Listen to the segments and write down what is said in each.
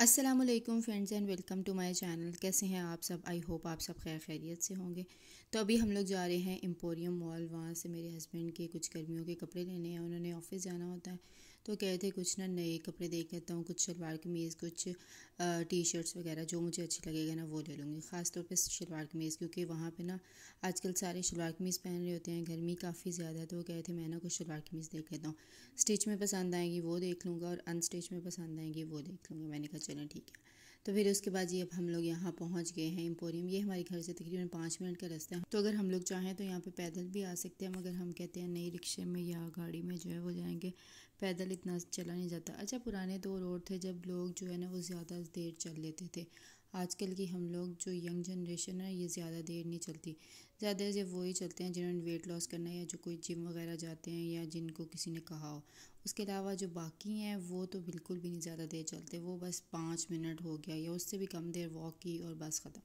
Aslam friends and welcome to my channel कैसे हैं आप सब आई होप आप सब खैर खैरियत से होंगे तो अभी हम लोग जा रहे हैं एम्पोरियम मॉल वहाँ से मेरे हस्बैंड के कुछ गर्मियों के कपड़े लेने हैं उन्होंने ऑफिस जाना होता है तो गए थे कुछ ना नए कपड़े देख लेता हूँ कुछ शलवार कमीज़ कुछ टी शर्ट्स वगैरह जो मुझे अच्छी लगेगा ना वो ले लूँगी ख़ास तौर शलवार कमीज़ क्योंकि वहाँ पे ना आजकल सारे शलवार कमीज़ पहन रहे होते हैं गर्मी काफ़ी ज़्यादा है तो वो थे मैं ना कुछ शलवार कमीज़ देख लेता हूँ स्टिच में पसंद आएंगी वो देख लूँगा और अनस्टिच में पसंद आएंगी वो देख लूँगा मैंने कहा चलें ठीक है तो फिर उसके बाद ये अब हम लोग यहाँ पहुँच गए हैं एम्पोरियम ये हमारे घर से तकरीबन पाँच मिनट का रास्ता है तो अगर हम लोग चाहें तो यहाँ पे पैदल भी आ सकते हैं मगर हम कहते हैं नई रिक्शे में या गाड़ी में जो है वो जाएंगे पैदल इतना चला नहीं जाता अच्छा पुराने दो रोड थे जब लोग जो है ना वो ज़्यादा देर चल लेते थे आजकल की हम लोग जो यंग जनरेशन है ये ज़्यादा देर नहीं चलती ज़्यादा से वही चलते हैं जिन्होंने वेट लॉस करना है या जो कोई जिम वगैरह जाते हैं या जिनको किसी ने कहा हो उसके अलावा जो बाकी हैं वो तो बिल्कुल भी नहीं ज़्यादा देर चलते वो बस पाँच मिनट हो गया या उससे भी कम देर वॉक की और बस ख़त्म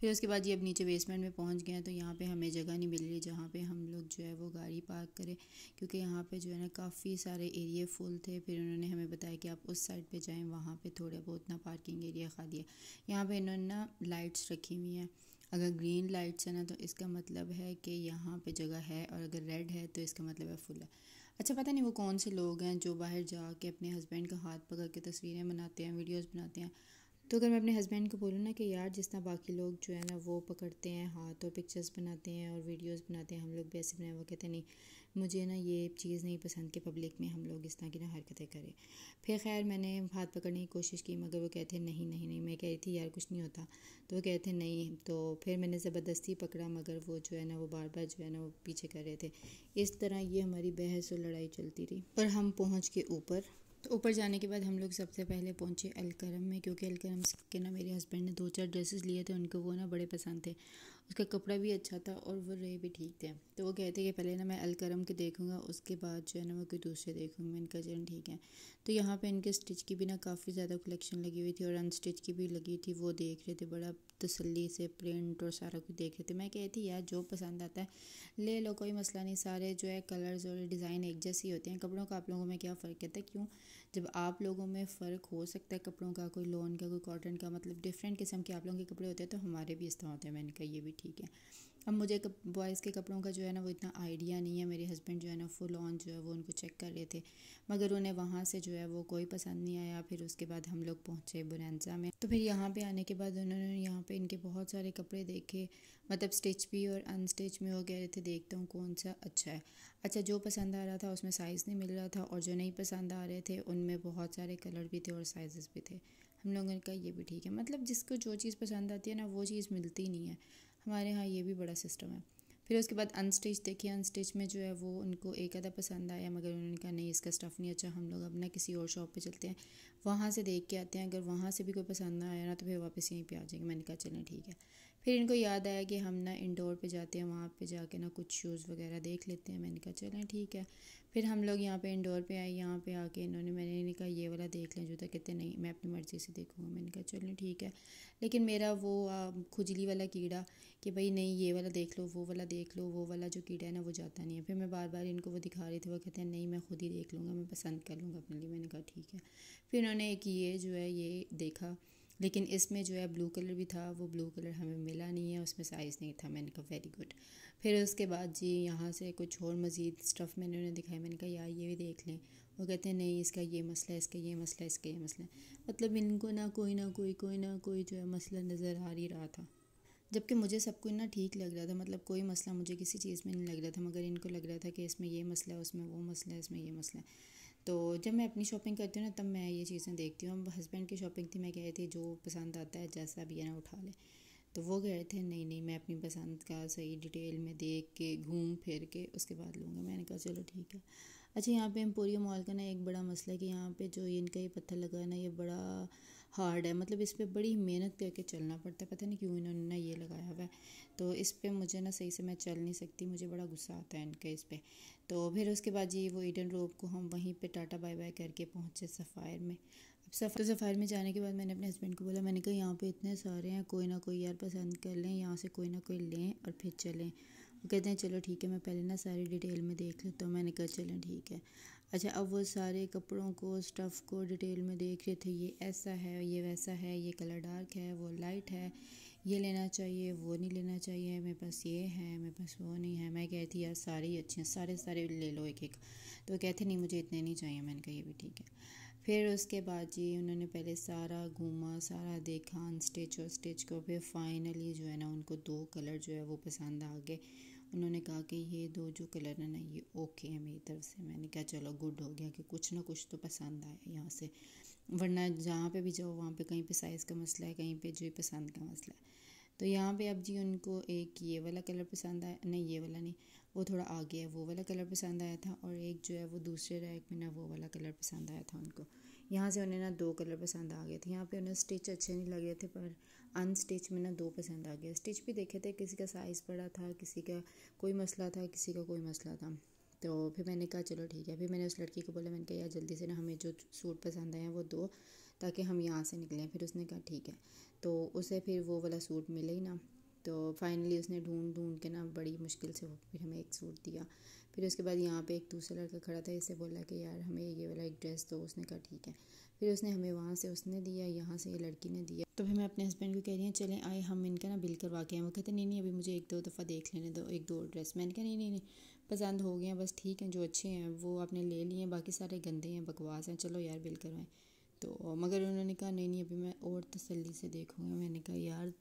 फिर उसके बाद ये अब नीचे बेसमेंट में पहुंच गए हैं तो यहाँ पे हमें जगह नहीं मिल रही जहाँ पे हम लोग जो है वो गाड़ी पार्क करें क्योंकि यहाँ पे जो है ना काफ़ी सारे एरिए फुल थे फिर उन्होंने हमें बताया कि आप उस साइड पे जाएं वहाँ पे थोड़ा बहुत ना पार्किंग एरिया खा दिया यहाँ पे इन्होंने ना लाइट्स रखी हुई हैं अगर ग्रीन लाइट्स है ना तो इसका मतलब है कि यहाँ पर जगह है और अगर रेड है तो इसका मतलब है फुल है अच्छा पता नहीं वो कौन से लोग हैं जो बाहर जा अपने हस्बैंड का हाथ पकड़ के तस्वीरें बनाते हैं वीडियोज़ बनाते हैं तो अगर मैं अपने हस्बैंड को बोलूँ ना कि यार जिस तरह बाकी लोग जो है ना वो पकड़ते हैं हाथ और पिक्चर्स बनाते हैं और वीडियोस बनाते हैं हम लोग भी ऐसे बनाए वो कहते नहीं मुझे ना ये चीज़ नहीं पसंद कि पब्लिक में हम लोग इस तरह की ना हरकतें करें फिर खैर मैंने हाथ पकड़ने की कोशिश की मगर वो कहते नहीं नहीं नहीं मैं कह रही थी यार कुछ नहीं होता तो वो कहते नहीं तो फिर मैंने ज़बरदस्ती पकड़ा मगर वो जो है ना वो बार बार जो है ना वो पीछे कर रहे थे इस तरह ये हमारी बहस और लड़ाई चलती रही पर हम पहुँच के ऊपर तो ऊपर जाने के बाद हम लोग सबसे पहले पहुंचे अलकरम में क्योंकि अलकरम के ना मेरे हस्बैंड ने दो चार ड्रेसेस लिए थे उनको वो ना बड़े पसंद थे उसका कपड़ा भी अच्छा था और वो रहे भी ठीक थे तो वो कहते कि पहले ना मैं अलकरम के देखूँगा उसके बाद जो है ना मैं कोई दूसरे देखूँगा इनका कहा ठीक है तो यहाँ पे इनके स्टिच की भी ना काफ़ी ज़्यादा कलेक्शन लगी हुई थी और अनस्टिच की भी लगी थी वो देख रहे थे बड़ा तसल्ली से प्रिंट और सारा कुछ देख रहे थे मैं कहती यार जो पसंद आता है ले लो कोई मसला नहीं सारे जो है कलर्स और डिज़ाइन एक जैसे ही होते हैं कपड़ों का आप लोगों में क्या फ़र्क है तो क्यों जब आप लोगों में फ़र्क हो सकता है कपड़ों का कोई लॉन का कोई कॉटन का मतलब डिफरेंट किस्म के आप लोगों के कपड़े होते हैं तो हमारे भी इस तरह होते हैं मैंने कहा ये भी ठीक है अब मुझे बॉयज़ के कपड़ों का जो है ना वो इतना आइडिया नहीं है मेरे हस्बैंड जो है ना फुल ऑन जो है वो उनको चेक कर रहे थे मगर उन्हें वहाँ से जो है वो कोई पसंद नहीं आया फिर उसके बाद हम लोग पहुँचे बुरैंसा में तो फिर यहाँ पर आने के बाद उन्होंने यहाँ पर इनके बहुत सारे कपड़े देखे मतलब स्टिच भी और अनस्टिच में वो कह रहे थे देखता हूँ कौन सा अच्छा है अच्छा जो पसंद आ रहा था उसमें साइज़ नहीं मिल रहा था और जो नहीं पसंद आ रहे थे उनमें बहुत सारे कलर भी थे और साइज़ भी थे हम लोगों ने कहा ये भी ठीक है मतलब जिसको जो चीज़ पसंद आती है ना वो चीज़ मिलती नहीं है हमारे यहाँ ये भी बड़ा सिस्टम है फिर उसके बाद अनस्टिच देखिए अनस्टिच में जो है वो उनको एक आधा पसंद आया मगर उन्होंने कहा नहीं इसका स्टफ़ नहीं अच्छा हम लोग अब ना किसी और शॉप पे चलते हैं वहाँ से देख के आते हैं अगर वहाँ से भी कोई पसंद ना आया ना तो फिर वापस यहीं पे आ जाएंगे मैंने कहा चलें ठीक है फिर इनको याद आया कि हम ना इंडोर पर जाते हैं वहाँ पर जाके ना कुछ शूज़ वगैरह देख लेते हैं मैंने कहा चलें ठीक है फिर हम लोग यहाँ पे इंडोर पे आए यहाँ पे आके इन्होंने मैंने इन्हें कहा ये वाला देख लें जूता कहते नहीं मैं अपनी मर्ज़ी से देखूँगा मैंने कहा चलो ठीक है लेकिन मेरा वो खुजली वाला कीड़ा कि भाई नहीं ये वाला देख लो वो वाला देख लो वो वाला जो कीड़ा है ना वो जाता नहीं है फिर मैं बार बार इनको वो दिखा रही थी वो कहते हैं नहीं मैं खुद ही देख लूँगा मैं पसंद कर लूँगा अपने लिए मैंने कहा ठीक है फिर उन्होंने एक ये जो है ये देखा लेकिन इसमें जो है ब्लू कलर भी था वो ब्लू कलर हमें मिला नहीं है उसमें साइज़ नहीं था मैंने कहा वेरी गुड फिर उसके बाद जी यहाँ से कुछ और मज़ीद स्टफ़ मैंने उन्हें दिखाया मैंने कहा यार ये भी देख लें वो कहते हैं नहीं इसका ये मसला है इसका ये मसला है इसका ये मसला है मतलब इनको ना कोई ना कोई कोई ना कोई जो है मसला नज़र आ ही रहा था जबकि मुझे सब कुछ ना ठीक लग रहा था मतलब कोई मसला मुझे किसी चीज़ में नहीं लग रहा था मगर इनको लग रहा था कि इसमें ये मसला है उसमें वो मसला है इसमें ये मसला है तो जब मैं अपनी शॉपिंग करती हूँ ना तब मैं ये चीज़ें देखती हूँ हम हस्बैंड की शॉपिंग थी मैं कह थी जो पसंद आता है जैसा भी है ना उठा ले तो वो कह रहे थे नहीं नहीं मैं अपनी पसंद का सही डिटेल में देख के घूम फिर के उसके बाद लूँगा मैंने कहा चलो ठीक है अच्छा यहाँ पे एम्पोरियो मॉल का ना एक बड़ा मसला है कि यहाँ पे जो इनका ये पत्थर लगा है ना ये बड़ा हार्ड है मतलब इस पर बड़ी मेहनत करके चलना पड़ता है पता नहीं क्यों इन्होंने ना ये लगाया हुआ है तो इस पर मुझे ना सही से मैं चल नहीं सकती मुझे बड़ा गुस्सा आता है इनका इस पर तो फिर उसके बाद जी वो ईडन रोप को हम वहीं पर टाटा बाय बाय करके पहुँचे सफ़ायर में अब सफ़ तो सफ़ायर में जाने के बाद मैंने अपने हस्बैंड को बोला मैंने कहा यहाँ पे इतने सारे हैं कोई ना कोई यार पसंद कर लें यहाँ से कोई ना कोई लें और फिर चलें वो कहते हैं चलो ठीक है मैं पहले ना सारी डिटेल में देख लेता हूँ मैंने कहा चलें ठीक है अच्छा अब वो सारे कपड़ों को स्टफ़ को डिटेल में देख रहे थे ये ऐसा है ये वैसा है ये कलर डार्क है वो लाइट है ये लेना चाहिए वो नहीं लेना चाहिए मेरे पास ये है मेरे पास वो नहीं है मैं कहती यार सारे ही अच्छे हैं सारे सारे ले लो एक एक तो कहते नहीं मुझे इतने नहीं चाहिए मैंने कहा ये भी ठीक है फिर उसके बाद जी उन्होंने पहले सारा घूमा सारा देखा अनस्टिच और स्टिच को फिर फाइनली जो है ना उनको दो कलर जो है वो पसंद आ गए उन्होंने कहा कि ये दो जो कलर है ना ये ओके है मेरी तरफ से मैंने कहा चलो गुड हो गया कि कुछ ना कुछ तो पसंद आया यहाँ से वरना जहाँ पे भी जाओ वहाँ पे कहीं पे साइज़ का मसला है कहीं पे जो पसंद का मसला है तो यहाँ पे अब जी उनको एक ये वाला कलर पसंद आया नहीं ये वाला नहीं वो थोड़ा आगे है वो वाला कलर पसंद आया था और एक जो है वो दूसरे रैक में ना वो वाला कलर पसंद आया था उनको यहाँ से उन्हें ना दो कलर पसंद आ गए थे यहाँ पे उन्हें स्टिच अच्छे नहीं लगे थे पर अनस्टिच में ना दो पसंद आ गया स्टिच भी देखे थे किसी का साइज़ बड़ा था किसी का कोई मसला था किसी का कोई मसला था तो फिर मैंने कहा चलो ठीक है फिर मैंने उस लड़की को बोला मैंने कहा यार जल्दी से ना हमें जो सूट पसंद आया वो दो ताकि हम यहाँ से निकलें फिर उसने कहा ठीक है तो उसे फिर वो वाला सूट मिले ही ना तो फाइनली उसने ढूंढ ढूंढ के ना बड़ी मुश्किल से फिर हमें एक सूट दिया फिर उसके बाद यहाँ पे एक दूसरा लड़का खड़ा था इससे बोला कि यार हमें ये वाला एक ड्रेस दो उसने कहा ठीक है फिर उसने हमें वहाँ से उसने दिया यहाँ से ये लड़की ने दिया तो फिर मैं अपने हस्बैंड को कह रही हूँ चलें आए हम इनका ना बिल करवा के आए वो कहते नहीं नहीं अभी मुझे एक दो दफ़ा देख लेने दो एक दो ड्रेस मैंने कहा नहीं नहीं नहीं पसंद हो गए हैं बस ठीक हैं जो अच्छे हैं वो आपने ले लिए हैं बाकी सारे गंदे हैं बकवास हैं चलो यार बिल करवाएं तो मगर उन्होंने कहा नहीं नहीं अभी मैं और तसली से देखूँगा मैंने कहा यार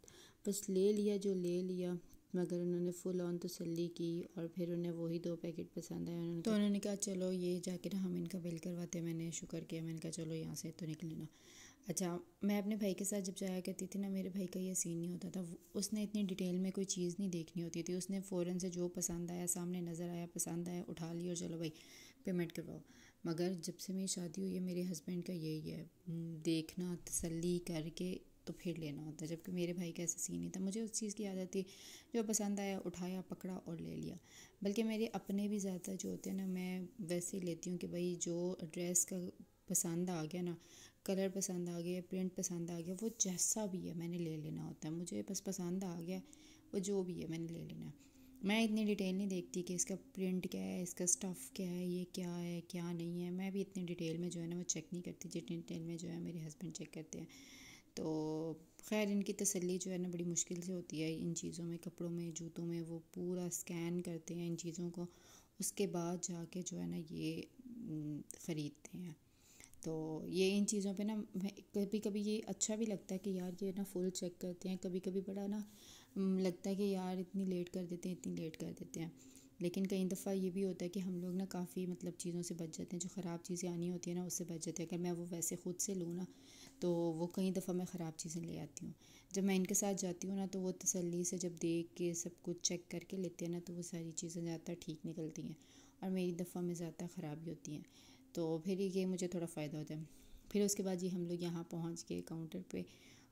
बस ले लिया जो ले लिया मगर उन्होंने फुल ऑन तसली की और फिर उन्हें वही दो पैकेट पसंद आए उन्होंने तो उन्होंने कहा चलो ये जाके ना हम इनका बिल करवाते मैंने शुक्र किया मैंने कहा चलो यहाँ से तो निकले ना अच्छा मैं अपने भाई के साथ जब जाया करती थी ना मेरे भाई का ये सीन नहीं होता था उसने इतनी डिटेल में कोई चीज़ नहीं देखनी होती थी उसने फ़ौरन से जो पसंद आया सामने नज़र आया पसंद आया उठा लिया और चलो भाई पेमेंट करवाओ मगर जब से मेरी शादी हुई है मेरे हस्बैंड का यही है देखना तसली करके तो फिर लेना होता है जबकि मेरे भाई का ऐसा सीन नहीं था मुझे उस चीज़ की याद आती जो पसंद आया उठाया पकड़ा और ले लिया बल्कि मेरे अपने भी ज़्यादा जो होते हैं ना मैं वैसे ही लेती हूँ कि भाई जो ड्रेस का पसंद आ गया ना कलर पसंद आ गया प्रिंट पसंद आ गया वो जैसा भी है मैंने ले लेना होता है मुझे बस पसंद आ गया वो जो भी है मैंने ले लेना है मैं इतनी डिटेल नहीं देखती कि इसका प्रिंट क्या है इसका स्टफ़ क्या है ये क्या है क्या नहीं है मैं भी इतनी डिटेल में जो है ना वो चेक नहीं करती जितनी डिटेल में जो है मेरे हस्बैंड चेक करते हैं तो खैर इनकी तसल्ली जो है ना बड़ी मुश्किल से होती है इन चीज़ों में कपड़ों में जूतों में वो पूरा स्कैन करते हैं इन चीज़ों को उसके बाद जाके जो है ना ये ख़रीदते हैं तो ये इन चीज़ों पे ना कभी कभी ये अच्छा भी लगता है कि यार ये ना फुल चेक करते हैं कभी कभी बड़ा ना लगता है कि यार इतनी लेट कर देते हैं इतनी लेट कर देते हैं लेकिन कई दफ़ा ये भी होता है कि हम लोग ना काफ़ी मतलब चीज़ों से बच जाते हैं जो ख़राब चीज़ें आनी होती हैं ना उससे बच जाते हैं अगर मैं वो वैसे ख़ुद से लूँ ना तो वो कई दफ़ा मैं ख़राब चीज़ें ले आती हूँ जब मैं इनके साथ जाती हूँ ना तो वो तसल्ली से जब देख के सब कुछ चेक करके लेते हैं ना तो वो सारी चीज़ें ज़्यादातर ठीक निकलती हैं और मेरी दफ़ा में ज़्यादा ख़राबी होती हैं तो फिर ये मुझे थोड़ा फ़ायदा होता है फिर उसके बाद जी हम लोग यहाँ पहुँच गए काउंटर पर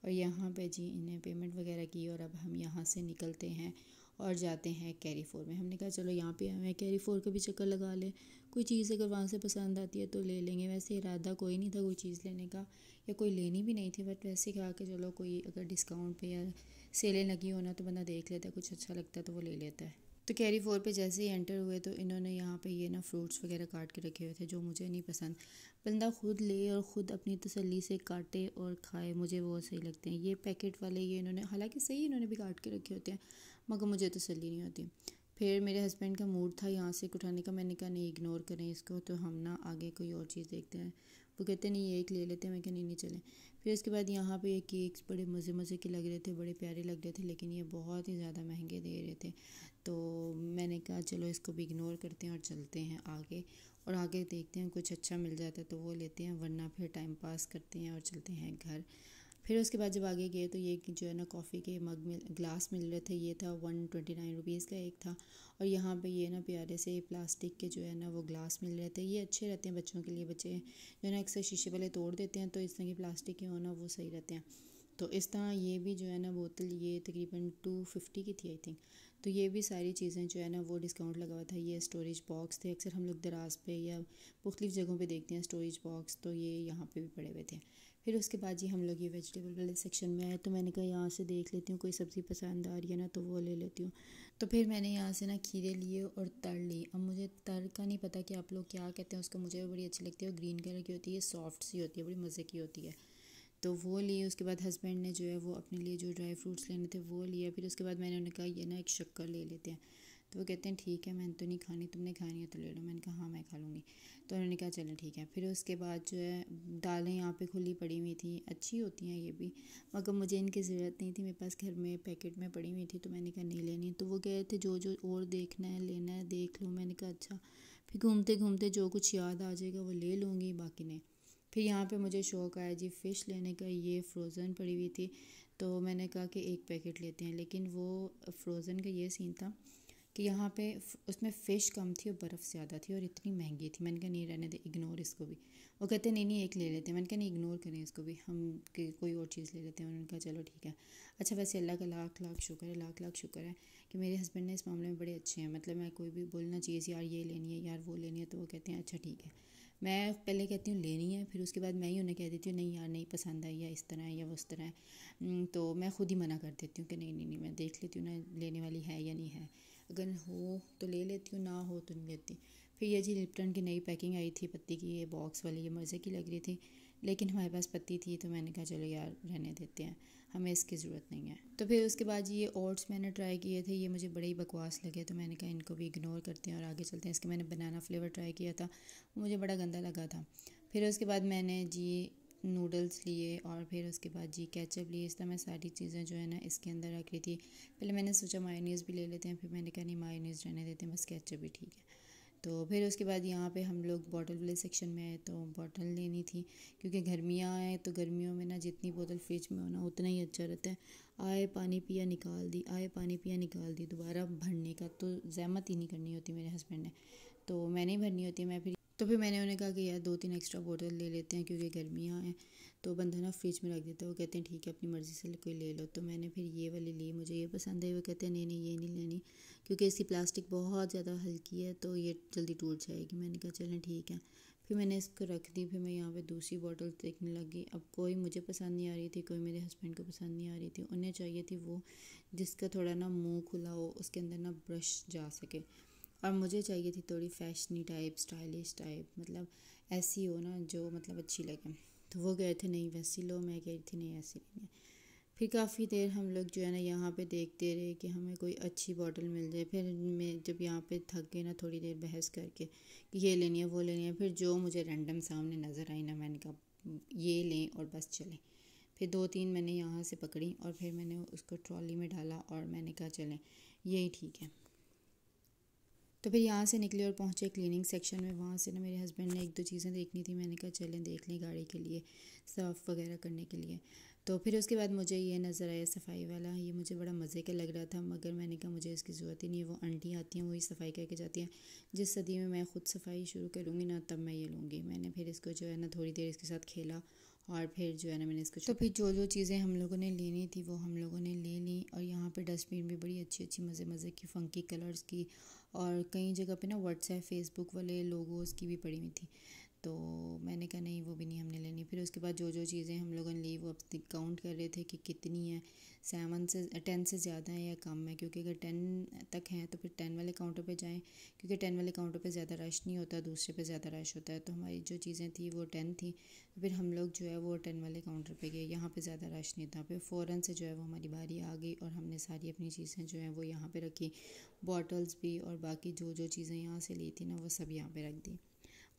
और यहाँ पर जी इन्हें पेमेंट वगैरह की और अब हम यहाँ से निकलते हैं और जाते हैं कैरी फोर में हमने कहा चलो यहाँ पे हमें कैरी फोर का भी चक्कर लगा लें कोई चीज़ अगर वहाँ से पसंद आती है तो ले लेंगे वैसे इरादा कोई नहीं था कोई चीज़ लेने का या कोई लेनी भी नहीं थी बट वैसे कहा कि चलो कोई अगर डिस्काउंट पे या सेलें लगी हो ना तो बंदा देख लेता है कुछ अच्छा लगता है तो वो ले लेता है तो कैरी फोर पर जैसे ही एंटर हुए तो इन्होंने यहाँ पर ये ना फ्रूट्स वगैरह काट के रखे हुए थे जो मुझे नहीं पसंद बंदा ख़ुद ले और ख़ुद अपनी तसली से काटे और खाए मुझे वो सही लगते हैं ये पैकेट वाले ये इन्होंने हालांकि सही इन्होंने भी काट के रखे होते हैं मगर मुझे तसली नहीं होती फिर मेरे हस्बैंड का मूड था यहाँ से उठाने का मैंने कहा नहीं इग्नोर करें इसको तो हम ना आगे कोई और चीज़ देखते हैं वो कहते नहीं ये एक ले लेते हैं मैं कहा नहीं नहीं चलें फिर उसके बाद यहाँ पे ये केक्स बड़े मज़े मज़े के लग रहे थे बड़े प्यारे लग रहे थे लेकिन ये बहुत ही ज़्यादा महंगे दे रहे थे तो मैंने कहा चलो इसको भी इग्नोर करते हैं और चलते हैं आगे और आगे देखते हैं कुछ अच्छा मिल जाता है तो वो लेते हैं वरना फिर टाइम पास करते हैं और चलते हैं घर फिर उसके बाद जब आगे गए तो ये जो है ना कॉफ़ी के मग मिल ग्लास मिल रहे थे ये था वन ट्वेंटी नाइन रुपीज़ का एक था और यहाँ पे ये ना प्यारे से प्लास्टिक के जो है ना वो ग्लास मिल रहे थे ये अच्छे रहते हैं बच्चों के लिए बच्चे जो है ना अक्सर शीशे वाले तोड़ देते हैं तो इस तरह के प्लास्टिक के होना वो सही रहते हैं तो इस तरह ये भी जो है ना बोतल ये तकरीबन टू फिफ्टी की थी आई थिंक तो ये भी सारी चीज़ें जो है ना वो डिस्काउंट लगा हुआ था ये स्टोरेज बॉक्स थे अक्सर हम लोग दराज पे या मुख्तलिफ जगहों पे देखते हैं स्टोरेज बॉक्स तो ये यहाँ पे भी पड़े हुए थे फिर उसके बाद जी हम लोग ये वेजिटेबल वाले सेक्शन में आए तो मैंने कहा यहाँ से देख लेती हूँ कोई सब्ज़ी पसंद आ रही है ना तो वो ले लेती हूँ तो फिर मैंने यहाँ से ना खीरे लिए और तर ली अब मुझे तर का नहीं पता कि आप लोग क्या कहते हैं उसको मुझे बड़ी अच्छी लगती है और ग्रीन कलर की होती है सॉफ्ट सी होती है बड़ी मज़े की होती है तो वो लिए उसके बाद हस्बैंड ने जो है वो अपने लिए जो ड्राई फ्रूट्स लेने थे वो लिए फिर उसके बाद मैंने उन्हें कहा ये ना एक शक्कर ले लेते हैं तो वो कहते हैं ठीक है मैंने तो नहीं खानी तुमने खानी है तो ले लो मैंने कहा हाँ मैं खा लूँगी तो उन्होंने कहा चलो ठीक है फिर उसके बाद जो है दालें यहाँ पे खुली पड़ी हुई थी अच्छी होती हैं ये भी मगर मुझे इनकी ज़रूरत नहीं थी मेरे पास घर में पैकेट में पड़ी हुई थी तो मैंने कहा नहीं लेनी तो वो गए थे जो जो और देखना है लेना है देख लूँ मैंने कहा अच्छा फिर घूमते घूमते जो कुछ याद आ जाएगा वो ले लूँगी बाकी नहीं फिर यहाँ पे मुझे शौक़ आया जी फ़िश लेने का ये फ्रोज़न पड़ी हुई थी तो मैंने कहा कि एक पैकेट लेते हैं लेकिन वो फ्रोज़न का ये सीन था कि यहाँ पे उसमें फ़िश कम थी और बर्फ़ ज़्यादा थी और इतनी महंगी थी मैंने कहा नहीं रहने दे इग्नोर इसको भी वो कहते नहीं नहीं एक ले लेते हैं मैंने कहा नहीं इग्नोर करें इसको भी हम के कोई और चीज़ ले लेते हैं उन्होंने कहा चलो ठीक है अच्छा वैसे अल्लाह का लाख लाख शुक्र है लाख लाख शुक्र है कि मेरे हस्बैंड ने इस मामले में बड़े अच्छे हैं मतलब मैं कोई भी बोलना चाहिए यार ये लेनी है यार वो लेनी है तो वो कहते हैं अच्छा ठीक है मैं पहले कहती हूँ लेनी है फिर उसके बाद मैं ही उन्हें कह देती हूँ नहीं यार नहीं पसंद आई या इस तरह है या उस तरह है तो मैं खुद ही मना कर देती हूँ कि नहीं नहीं नहीं मैं देख लेती हूँ ना लेने वाली है या नहीं है अगर हो तो ले लेती हूँ ना हो तो नहीं लेती फिर ये जी लिप्टन की नई पैकिंग आई थी पत्ती की ये बॉक्स वाली ये मज़े की लग रही थी लेकिन हमारे पास पत्ती थी तो मैंने कहा चलो यार रहने देते हैं हमें इसकी ज़रूरत नहीं है तो फिर उसके बाद ये ओट्स मैंने ट्राई किए थे ये मुझे बड़े ही बकवास लगे तो मैंने कहा इनको भी इग्नोर करते हैं और आगे चलते हैं इसके मैंने बनाना फ्लेवर ट्राई किया था मुझे बड़ा गंदा लगा था फिर उसके बाद मैंने जी नूडल्स लिए और फिर उसके बाद जी कैचअप लिए इस तरह मैं सारी चीज़ें जो है ना इसके अंदर रख रही थी पहले मैंने सोचा मायोनीज़ भी ले लेते हैं फिर मैंने कहा नहीं मायोनीज़ रहने देते हैं बस कैचअप भी ठीक है तो फिर उसके बाद यहाँ पे हम लोग बॉटल वाले सेक्शन में आए तो बॉटल लेनी थी क्योंकि गर्मियाँ आए तो गर्मियों में ना जितनी बोतल फ्रिज में होना उतना ही अच्छा रहता है आए पानी पिया निकाल दी आए पानी पिया निकाल दी दोबारा भरने का तो जहमत ही नहीं करनी होती मेरे हस्बैंड ने तो मैंने भरनी होती है मैं फिर तो फिर मैंने उन्हें कहा कि यार दो तीन एक्स्ट्रा बोतल ले लेते हैं क्योंकि गर्मियाँ हैं तो बंदा ना फ्रिज में रख देता है वो कहते हैं ठीक है अपनी मर्ज़ी से कोई ले लो तो मैंने फिर ये वाली ली मुझे ये पसंद है वो कहते हैं नहीं नहीं ये नहीं लेनी क्योंकि इसकी प्लास्टिक बहुत ज़्यादा हल्की है तो ये जल्दी टूट जाएगी मैंने कहा चलें ठीक है फिर मैंने इसको रख दी फिर मैं यहाँ पे दूसरी बॉटल देखने लगी अब कोई मुझे पसंद नहीं आ रही थी कोई मेरे हस्बैंड को पसंद नहीं आ रही थी उन्हें चाहिए थी वो जिसका थोड़ा ना मुंह खुला हो उसके अंदर ना ब्रश जा सके और मुझे चाहिए थी थोड़ी फैशनी टाइप स्टाइलिश टाइप मतलब ऐसी हो ना जो मतलब अच्छी लगे तो वो गए थे नहीं वैसी लो मैं गई थी नहीं ऐसी नहीं फिर काफ़ी देर हम लोग जो है ना यहाँ पे देखते रहे कि हमें कोई अच्छी बॉटल मिल जाए फिर मैं जब यहाँ पे थक गई ना थोड़ी देर बहस करके कि ये लेनी है वो लेनी है फिर जो मुझे रैंडम सामने नज़र आई ना मैंने कहा ये लें और बस चलें फिर दो तीन मैंने यहाँ से पकड़ी और फिर मैंने उसको ट्रॉली में डाला और मैंने कहा चलें यही ठीक है तो फिर यहाँ से निकले और पहुँचे क्लीनिंग सेक्शन में वहाँ से ना मेरे हस्बैंड ने एक दो चीज़ें देखनी थी मैंने कहा चलें देख लें गाड़ी के लिए साफ़ वगैरह करने के लिए तो फिर उसके बाद मुझे ये नज़र आया सफाई वाला ये मुझे बड़ा मज़े का लग रहा था मगर मैंने कहा मुझे इसकी ज़रूरत ही नहीं वो आंटी आती हैं वही सफाई करके जाती हैं जिस सदी में मैं खुद सफाई शुरू करूँगी ना तब मैं ये लूँगी मैंने फिर इसको जो है ना थोड़ी देर इसके साथ खेला और फिर जो है ना मैंने इसको तो फिर जो जो चीज़ें हम लोगों ने लेनी थी वो हम लोगों ने ले ली और यहाँ पर डस्टबिन भी बड़ी अच्छी अच्छी मज़े मज़े की फ़ंकी कलर्स की और कई जगह पे ना व्हाट्सएप फेसबुक वाले लोगों की भी पड़ी हुई थी तो मैंने कहा नहीं वो भी नहीं हमने लेनी फिर उसके बाद जो जो चीज़ें हम लोगों ने ली वो अब काउंट कर रहे थे कि कितनी है सेवन से टेन से ज़्यादा है या कम है क्योंकि अगर टेन तक हैं तो फिर टेन वाले काउंटर पे जाएं क्योंकि टेन वाले काउंटर पे ज़्यादा रश नहीं होता दूसरे पे ज़्यादा रश होता है तो हमारी जो चीज़ें थी वो टेन थी तो फिर हम लोग जो है वो टेन वाले काउंटर पर गए यहाँ पर ज़्यादा रश नहीं था फिर फ़ौरन से जो है वो हमारी बारी आ गई और हमने सारी अपनी चीज़ें जो हैं वो यहाँ पर रखी बॉटल्स भी और बाकी जो जो चीज़ें यहाँ से ली थी ना वो सब यहाँ पर रख दी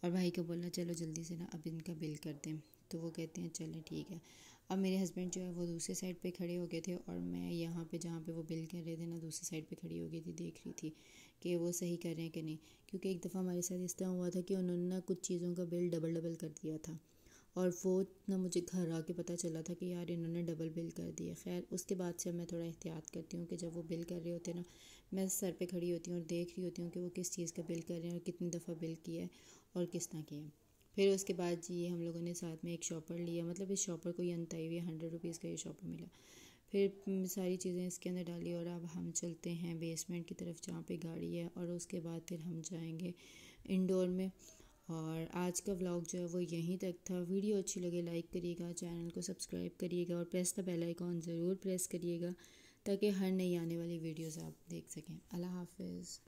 और भाई को बोला चलो जल्दी से ना अब इनका बिल कर दें तो वो कहते हैं चलें ठीक है अब मेरे हस्बैंड जो है वो दूसरे साइड पे खड़े हो गए थे और मैं यहाँ पे जहाँ पे वो बिल कर रहे थे ना दूसरी साइड पे खड़ी हो गई थी देख रही थी कि वो सही कर रहे हैं कि नहीं क्योंकि एक दफ़ा हमारे साथ इस तरह हुआ था कि उन्होंने ना कुछ चीज़ों का बिल डबल डबल कर दिया था और वो ना मुझे घर आके पता चला था कि यार इन्होंने डबल बिल कर दिया खैर उसके बाद से मैं थोड़ा एहतियात करती हूँ कि जब वो बिल कर रहे होते हैं ना मैं सर पे खड़ी होती हूँ और देख रही होती हूँ कि वो किस चीज़ का बिल कर रहे हैं और कितनी दफ़ा बिल किया है और किस्ता किया फिर उसके बाद जी हम लोगों ने साथ में एक शॉपर लिया मतलब इस शॉपर को ये अंताई हुई हंड्रेड रुपीज़ का ये शॉपर मिला फिर सारी चीज़ें इसके अंदर डाली और अब हम चलते हैं बेसमेंट की तरफ जहाँ पे गाड़ी है और उसके बाद फिर हम जाएंगे इंडोर में और आज का व्लॉग जो है वो यहीं तक था वीडियो अच्छी लगे लाइक करिएगा चैनल को सब्सक्राइब करिएगा और प्रेस द बेल आइकॉन ज़रूर प्रेस करिएगा ताकि हर नई आने वाली वीडियोस आप देख सकें अल्लाह हाफिज़